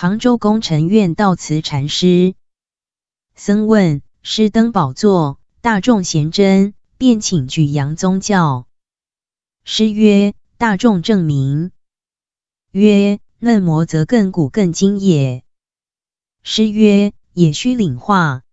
杭州工程院悼词禅师，僧问师登宝座，大众贤真便请举扬宗教。师曰：大众正明。曰：嫩么则更古更今也。师曰：也须领化。